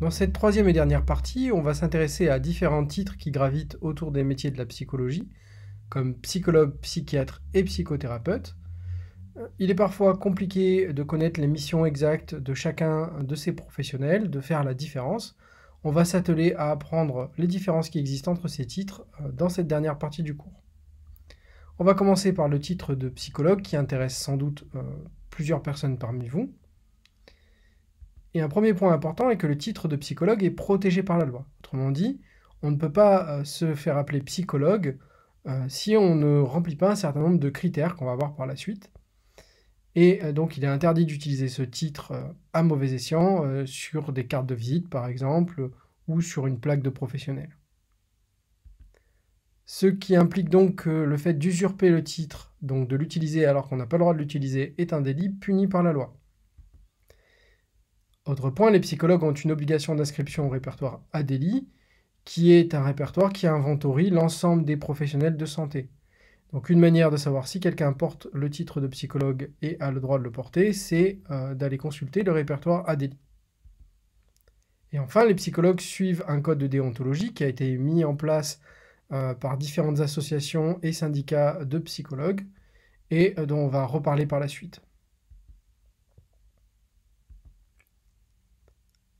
Dans cette troisième et dernière partie, on va s'intéresser à différents titres qui gravitent autour des métiers de la psychologie, comme psychologue, psychiatre et psychothérapeute. Euh, il est parfois compliqué de connaître les missions exactes de chacun de ces professionnels, de faire la différence. On va s'atteler à apprendre les différences qui existent entre ces titres euh, dans cette dernière partie du cours. On va commencer par le titre de psychologue qui intéresse sans doute euh, plusieurs personnes parmi vous. Et un premier point important est que le titre de psychologue est protégé par la loi. Autrement dit, on ne peut pas euh, se faire appeler psychologue euh, si on ne remplit pas un certain nombre de critères qu'on va voir par la suite. Et euh, donc il est interdit d'utiliser ce titre à mauvais escient sur des cartes de visite par exemple ou sur une plaque de professionnel. Ce qui implique donc que le fait d'usurper le titre, donc de l'utiliser alors qu'on n'a pas le droit de l'utiliser, est un délit puni par la loi. Autre point, les psychologues ont une obligation d'inscription au répertoire ADELI, qui est un répertoire qui inventorie l'ensemble des professionnels de santé. Donc une manière de savoir si quelqu'un porte le titre de psychologue et a le droit de le porter, c'est euh, d'aller consulter le répertoire ADELI. Et enfin, les psychologues suivent un code de déontologie qui a été mis en place euh, par différentes associations et syndicats de psychologues et euh, dont on va reparler par la suite.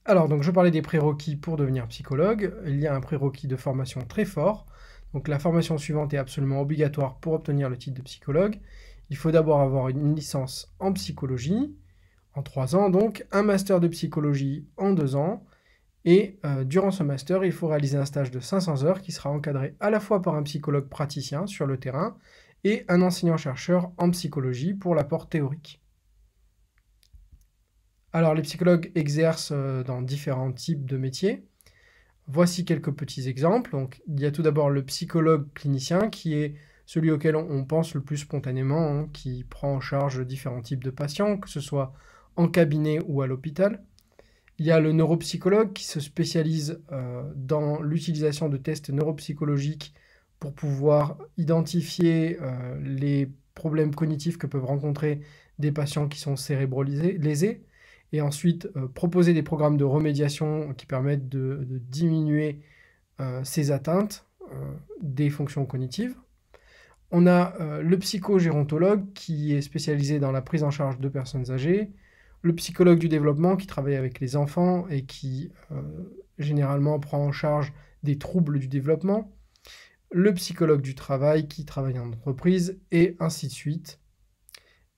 Alors, donc, je parlais des prérequis pour devenir psychologue. Il y a un prérequis de formation très fort. Donc, la formation suivante est absolument obligatoire pour obtenir le titre de psychologue. Il faut d'abord avoir une licence en psychologie, en trois ans, donc un master de psychologie en deux ans. Et euh, durant ce master, il faut réaliser un stage de 500 heures qui sera encadré à la fois par un psychologue praticien sur le terrain et un enseignant-chercheur en psychologie pour l'apport théorique. Alors, les psychologues exercent euh, dans différents types de métiers. Voici quelques petits exemples. Donc, il y a tout d'abord le psychologue clinicien qui est celui auquel on pense le plus spontanément, hein, qui prend en charge différents types de patients, que ce soit en cabinet ou à l'hôpital. Il y a le neuropsychologue qui se spécialise euh, dans l'utilisation de tests neuropsychologiques pour pouvoir identifier euh, les problèmes cognitifs que peuvent rencontrer des patients qui sont cérébrolisés, lésés et ensuite euh, proposer des programmes de remédiation qui permettent de, diminuer euh, ces atteintes euh, des fonctions cognitives. On a le psychogérontologue qui est spécialisé dans la prise en charge de personnes âgées, le psychologue du développement qui travaille avec les enfants et qui généralement prend en charge des troubles du développement, le psychologue du travail qui travaille en entreprise et ainsi de suite.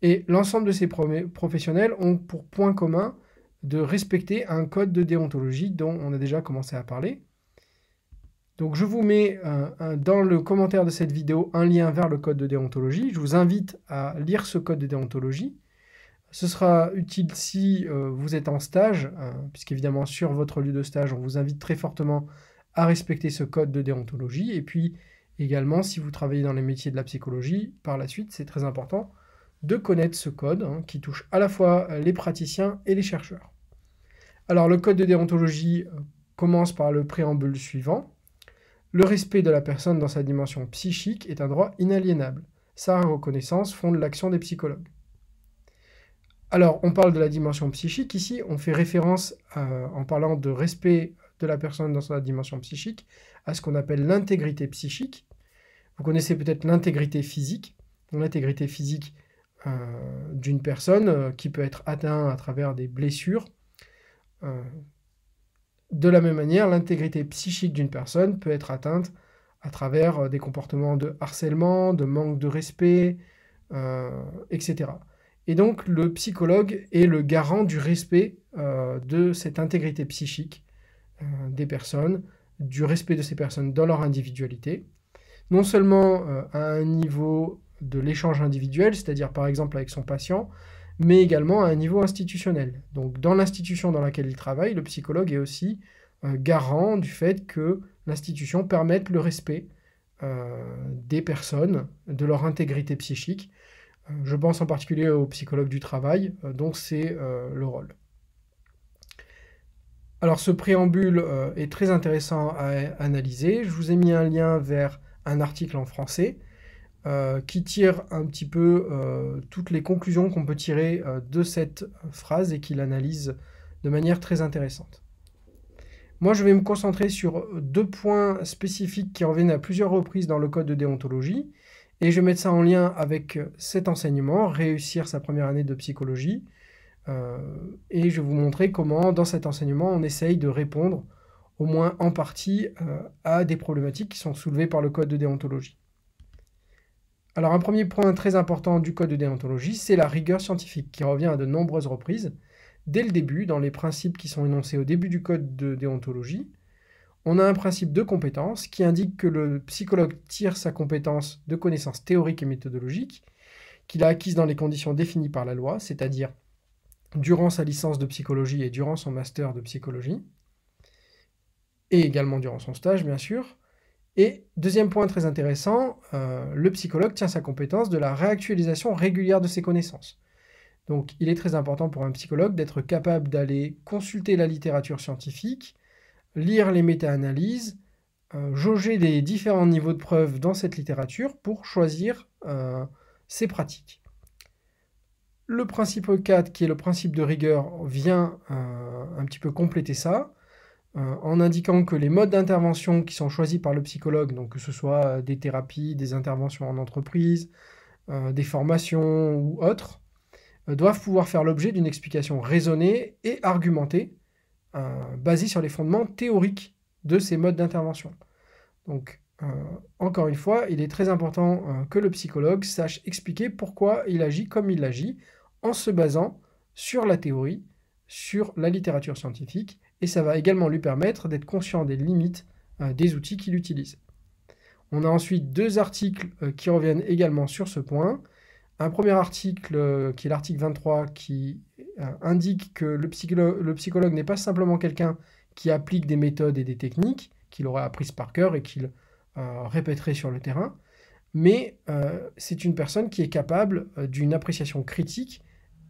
Et l'ensemble de ces professionnels ont pour point commun de respecter un code de déontologie dont on a déjà commencé à parler. Donc je vous mets euh, dans le commentaire de cette vidéo un lien vers le code de déontologie. Je vous invite à lire ce code de déontologie. Ce sera utile si euh, vous êtes en stage, hein, puisqu'évidemment sur votre lieu de stage, on vous invite très fortement à respecter ce code de déontologie. Et puis également si vous travaillez dans les métiers de la psychologie, par la suite, c'est très important de connaître ce code hein, qui touche à la fois euh, les praticiens et les chercheurs. Alors le code de déontologie euh, commence par le préambule suivant. Le respect de la personne dans sa dimension psychique est un droit inaliénable. Sa reconnaissance fonde l'action des psychologues. Alors, on parle de la dimension psychique ici, on fait référence, euh, en parlant de respect de la personne dans sa dimension psychique, à ce qu'on appelle l'intégrité psychique. Vous connaissez peut-être l'intégrité physique. L'intégrité physique, euh, d'une personne euh, qui peut être atteinte à travers des blessures. Euh, de la même manière, l'intégrité psychique d'une personne peut être atteinte à travers des comportements de harcèlement, de manque de respect, etc. Et donc le psychologue est le garant du respect de cette intégrité psychique des personnes, du respect de ces personnes dans leur individualité, non seulement à un niveau de l'échange individuel, c'est-à-dire par exemple avec son patient, mais également à un niveau institutionnel. Donc dans l'institution dans laquelle il travaille, le psychologue est aussi euh, garant du fait que l'institution permette le respect euh, des personnes, de leur intégrité psychique. Euh, je pense en particulier aux psychologues du travail, donc c'est le rôle. Alors ce préambule est très intéressant à analyser. Je vous ai mis un lien vers un article en français euh, qui tire un petit peu euh, toutes les conclusions qu'on peut tirer euh, de cette phrase et qui l'analyse de manière très intéressante. Moi, je vais me concentrer sur deux points spécifiques qui reviennent à plusieurs reprises dans le code de déontologie, et je vais mettre ça en lien avec cet enseignement, réussir sa première année de psychologie, et je vais vous montrer comment, dans cet enseignement, on essaye de répondre, au moins en partie, à des problématiques qui sont soulevées par le code de déontologie. Alors un premier point très important du code de déontologie, c'est la rigueur scientifique qui revient à de nombreuses reprises. Dès le début, dans les principes qui sont énoncés au début du code de déontologie, on a un principe de compétence qui indique que le psychologue tire sa compétence de connaissances théoriques et méthodologiques qu'il a acquises dans les conditions définies par la loi, c'est-à-dire durant sa licence de psychologie et durant son master de psychologie, et également durant son stage, bien sûr, et deuxième point très intéressant, euh, le psychologue tient sa compétence de la réactualisation régulière de ses connaissances. Donc il est très important pour un psychologue d'être capable d'aller consulter la littérature scientifique, lire les méta-analyses, euh, jauger les différents niveaux de preuve dans cette littérature pour choisir euh, ses pratiques. Le principe 4, qui est le principe de rigueur, vient un petit peu compléter ça. Euh, en indiquant que les modes d'intervention qui sont choisis par le psychologue, donc que ce soit euh, des thérapies, des interventions en entreprise, euh, des formations ou autres, doivent pouvoir faire l'objet d'une explication raisonnée et argumentée, basée sur les fondements théoriques de ces modes d'intervention. Donc, encore une fois, il est très important que le psychologue sache expliquer pourquoi il agit comme il agit, en se basant sur la théorie, sur la littérature scientifique et ça va également lui permettre d'être conscient des limites euh, des outils qu'il utilise. On a ensuite deux articles euh, qui reviennent également sur ce point. Un premier article euh, qui est l'article 23 qui indique que le, psychologue n'est pas simplement quelqu'un qui applique des méthodes et des techniques qu'il aurait apprises par cœur et qu'il répéterait sur le terrain, mais c'est une personne qui est capable d'une appréciation critique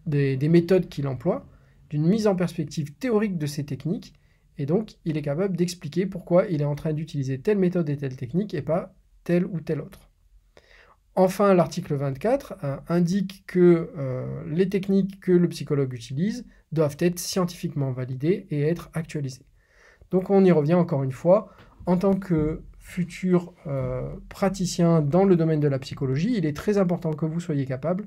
des méthodes qu'il emploie d'une mise en perspective théorique de ces techniques, et donc il est capable d'expliquer pourquoi il est en train d'utiliser telle méthode et telle technique et pas telle ou telle autre. Enfin, l'article 24 euh, indique que euh, les techniques que le psychologue utilise doivent être scientifiquement validées et être actualisées. Donc on y revient encore une fois, en tant que futur euh, praticien dans le domaine de la psychologie, il est très important que vous soyez capable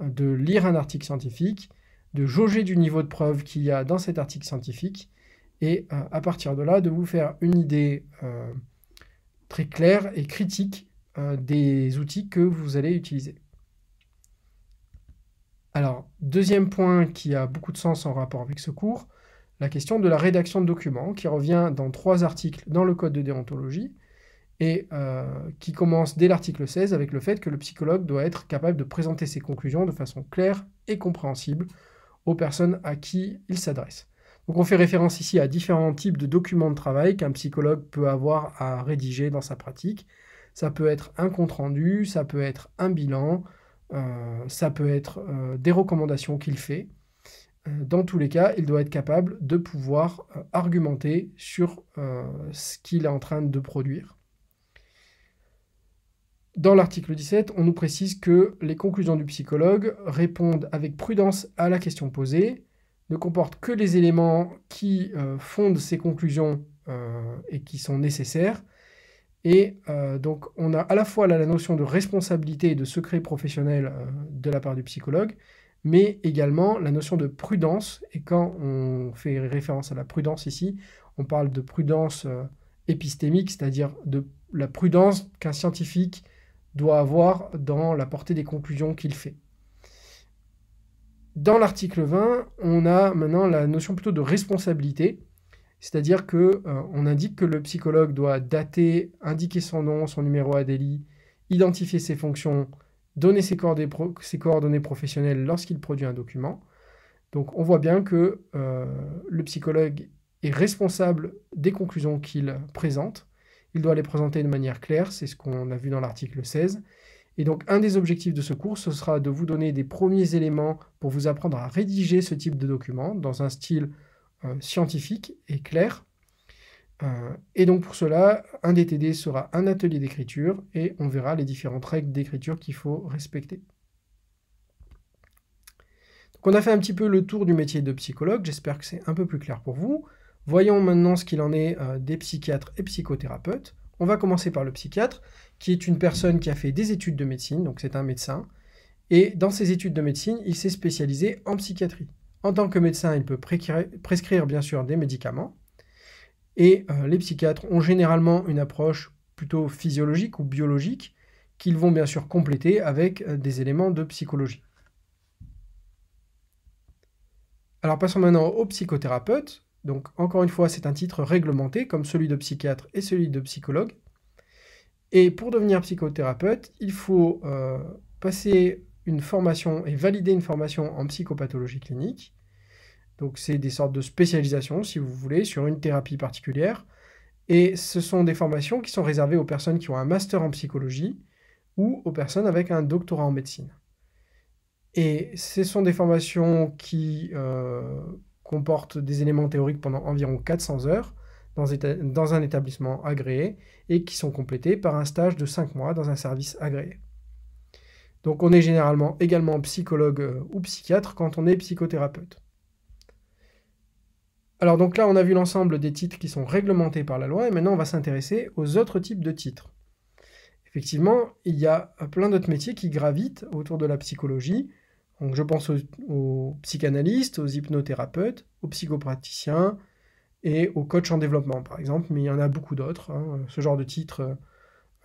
de lire un article scientifique, de jauger du niveau de preuve qu'il y a dans cet article scientifique et euh, à partir de là de vous faire une idée euh, très claire et critique euh, des outils que vous allez utiliser. Alors, deuxième point qui a beaucoup de sens en rapport avec ce cours, la question de la rédaction de documents qui revient dans trois articles dans le code de déontologie et qui commence dès l'article 16 avec le fait que le psychologue doit être capable de présenter ses conclusions de façon claire et compréhensible aux personnes à qui il s'adresse. Donc on fait référence ici à différents types de documents de travail qu'un psychologue peut avoir à rédiger dans sa pratique. Ça peut être un compte-rendu, ça peut être un bilan, euh, ça peut être euh, des recommandations qu'il fait. Euh, dans tous les cas, il doit être capable de pouvoir argumenter sur ce qu'il est en train de produire. Dans l'article 17, on nous précise que les conclusions du psychologue répondent avec prudence à la question posée, ne comportent que les éléments qui euh, fondent ces conclusions euh, et qui sont nécessaires. Et euh, donc on a à la fois la notion de responsabilité et de secret professionnel de la part du psychologue, mais également la notion de prudence. Et quand on fait référence à la prudence ici, on parle de prudence épistémique, c'est-à-dire de la prudence qu'un scientifique doit avoir dans la portée des conclusions qu'il fait. Dans l'article 20, on a maintenant la notion plutôt de responsabilité, c'est-à-dire que euh, on indique que le psychologue doit dater, indiquer son nom, son numéro à identifier ses fonctions, donner ses, coordonnées professionnelles lorsqu'il produit un document. Donc on voit bien que euh, le psychologue est responsable des conclusions qu'il présente il doit les présenter de manière claire, c'est ce qu'on a vu dans l'article 16. Et donc un des objectifs de ce cours, ce sera de vous donner des premiers éléments pour vous apprendre à rédiger ce type de document dans un style euh, scientifique et clair. Euh, et donc pour cela, un DTD sera un atelier d'écriture et on verra les différentes règles d'écriture qu'il faut respecter. Donc on a fait un petit peu le tour du métier de psychologue, j'espère que c'est un peu plus clair pour vous. Voyons maintenant ce qu'il en est euh, des psychiatres et psychothérapeutes. On va commencer par le psychiatre, qui est une personne qui a fait des études de médecine, donc c'est un médecin. Et dans ses études de médecine, il s'est spécialisé en psychiatrie. En tant que médecin, il peut prescrire bien sûr des médicaments. Et euh, les psychiatres ont généralement une approche plutôt physiologique ou biologique qu'ils vont bien sûr compléter avec euh, des éléments de psychologie. Alors passons maintenant aux psychothérapeutes. Donc encore une fois, c'est un titre réglementé comme celui de psychiatre et celui de psychologue. Et pour devenir psychothérapeute, il faut euh, passer une formation et valider une formation en psychopathologie clinique. Donc c'est des sortes de spécialisations, si vous voulez, sur une thérapie particulière. Et ce sont des formations qui sont réservées aux personnes qui ont un master en psychologie ou aux personnes avec un doctorat en médecine. Et ce sont des formations qui euh, comporte des éléments théoriques pendant environ 400 heures dans, dans un établissement agréé et qui sont complétés par un stage de 5 mois dans un service agréé. Donc on est généralement également psychologue euh, ou psychiatre quand on est psychothérapeute. Alors donc là on a vu l'ensemble des titres qui sont réglementés par la loi et maintenant on va s'intéresser aux autres types de titres. Effectivement, il y a plein d'autres métiers qui gravitent autour de la psychologie donc je pense aux, psychanalystes, aux hypnothérapeutes, aux psychopraticiens et aux coachs en développement, par exemple, mais il y en a beaucoup d'autres. Hein. Ce genre de titres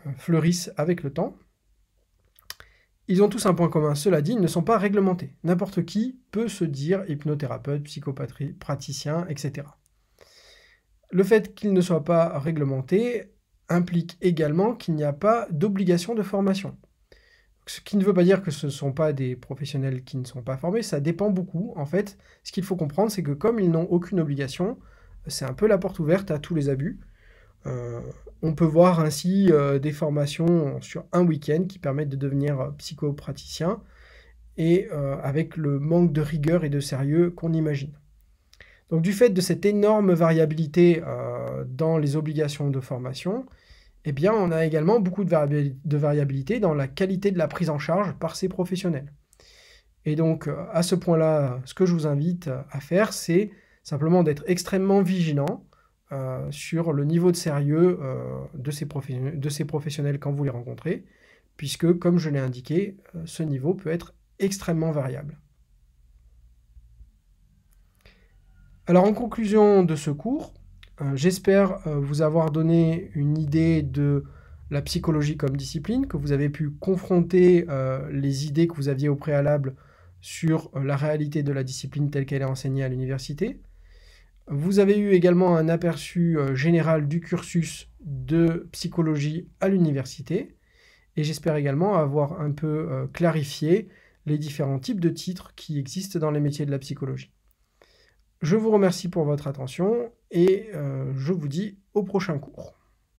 euh, fleurissent avec le temps. Ils ont tous un point commun, cela dit, ils ne sont pas réglementés. N'importe qui peut se dire hypnothérapeute, psychopraticien, etc. Le fait qu'ils ne soient pas réglementés implique également qu'il n'y a pas d'obligation de formation. Ce qui ne veut pas dire que ce ne sont pas des professionnels qui ne sont pas formés, ça dépend beaucoup. En fait, ce qu'il faut comprendre, c'est que comme ils n'ont aucune obligation, c'est un peu la porte ouverte à tous les abus. Euh, on peut voir ainsi euh, des formations sur un week-end qui permettent de devenir euh, psychopraticien et avec le manque de rigueur et de sérieux qu'on imagine. Donc du fait de cette énorme variabilité dans les obligations de formation, eh bien, on a également beaucoup de, variabilité, dans la qualité de la prise en charge par ces professionnels. Et donc, euh, à ce point-là, ce que je vous invite euh, à faire, c'est simplement d'être extrêmement vigilant euh, sur le niveau de sérieux de, ces professionnels quand vous les rencontrez, puisque, comme je l'ai indiqué, ce niveau peut être extrêmement variable. Alors, en conclusion de ce cours, euh, j'espère euh, vous avoir donné une idée de la psychologie comme discipline, que vous avez pu confronter euh, les idées que vous aviez au préalable sur la réalité de la discipline telle qu'elle est enseignée à l'université. Vous avez eu également un aperçu général du cursus de psychologie à l'université et j'espère également avoir un peu clarifié les différents types de titres qui existent dans les métiers de la psychologie. Je vous remercie pour votre attention et euh, je vous dis au prochain cours.